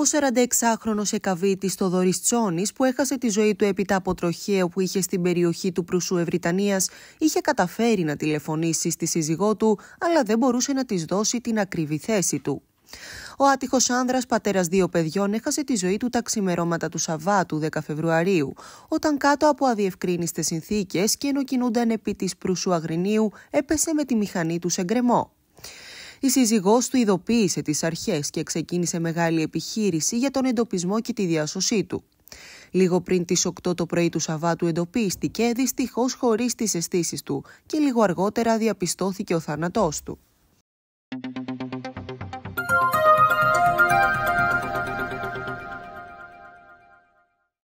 Ο 46χρονο Εκαβίτη Θοδωρής Τσόνης, που έχασε τη ζωή του έπειτα από τροχαίο που είχε στην περιοχή του Προυσού Ευρυτανίας, είχε καταφέρει να τηλεφωνήσει στη σύζυγό του, αλλά δεν μπορούσε να της δώσει την ακριβή θέση του. Ο άτυχος άνδρας, πατέρας δύο παιδιών, έχασε τη ζωή του τα ξημερώματα του Σαββάτου 10 Φεβρουαρίου, όταν κάτω από αδιευκρίνηστε συνθήκες και ενώ κινούνταν επί της Προυσού Αγρινίου, έπεσε με τη μηχανή του σε γκρεμό. Η σύζυγός του ειδοποίησε τις αρχές και ξεκίνησε μεγάλη επιχείρηση για τον εντοπισμό και τη διάσωσή του. Λίγο πριν τις 8 το πρωί του Σαββάτου εντοπίστηκε δυστυχώς χωρίς τις αισθήσεις του και λίγο αργότερα διαπιστώθηκε ο θάνατός του.